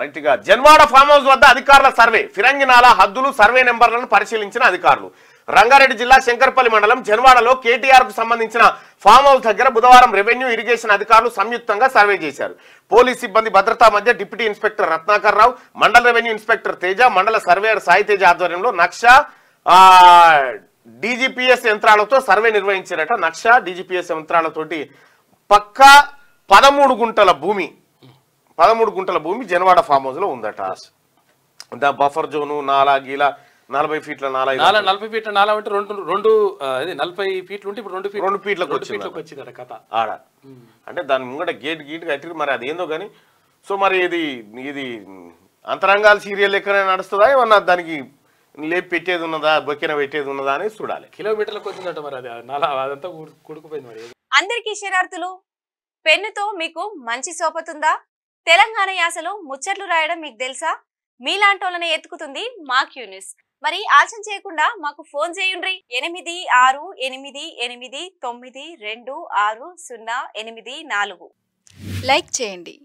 right గా Janwada farm house వద్ద అధికారుల సర్వే ఫిరంగినాల హద్దులు సర్వే నెంబర్లను పరిశీలించిన అధికారులు రంగారెడ్డి జిల్లా శంకర్పల్లి మండలం జన్వాడలో కేటీఆర్ కు సంబంధించిన ఫామ్ హౌస్ దగ్గర బుధవారం రెవెన్యూ ఇరిగేషన్ అధికారులు సంయుక్తంగా సర్వే చేశారు పోలీస్ సిబ్బంది భద్రతా మధ్య డిప్యూటీ ఇన్స్పెక్టర్ రత్నాకర్ రావు మండల రెవెన్యూ ఇన్స్పెక్టర్ తేజ మండల సర్వేయర్ సాయి తేజ ఆధ్వర్యంలో నక్ష డీజీపీఎస్ యంత్రాలతో సర్వే నిర్వహించారట నక్ష డిజిపిఎస్ యంత్రాలతోటి పక్కా పదమూడు గుంటల భూమి పదమూడు గుంటల భూమి జనవాడ ఫామ్ హౌస్ లో ఉందట దా బఫర్ జోను నాలా గీలా నలభై ఫీట్ల నాలా నలభై ఫీట్ల నాలా అంటే రెండు రెండు నలభై ఫీట్లు ఉంటే ఇప్పుడు రెండు ఫీట్ రెండు కథ ఆడ అంటే దాని ముంగట గేట్ గీట్ కట్టి మరి అదేందో కానీ సో మరి ఇది ఇది అంతరంగాల సీరియల్ ఎక్కడ నడుస్తుందా ఏమన్నా దానికి లేపి పెట్టేది ఉన్నదా బొక్కిన పెట్టేది ఉన్నదా అని చూడాలి కిలోమీటర్లకు వచ్చిందట మరి అది అదంతా కొడుకుపోయింది మరి అందరికీ శరార్థులు పెన్నుతో మీకు మంచి సోపతుందా తెలంగాణ యాసలో ముచ్చట్లు రాయడం మీకు తెలుసా మీలాంటోళ్ళనే ఎత్తుకుతుంది మా క్యూనిస్ మరి ఆలస్యం చేయకుండా మాకు ఫోన్ చేయండి ఎనిమిది ఆరు ఎనిమిది ఎనిమిది తొమ్మిది రెండు ఆరు సున్నా ఎనిమిది నాలుగు లైక్ చేయండి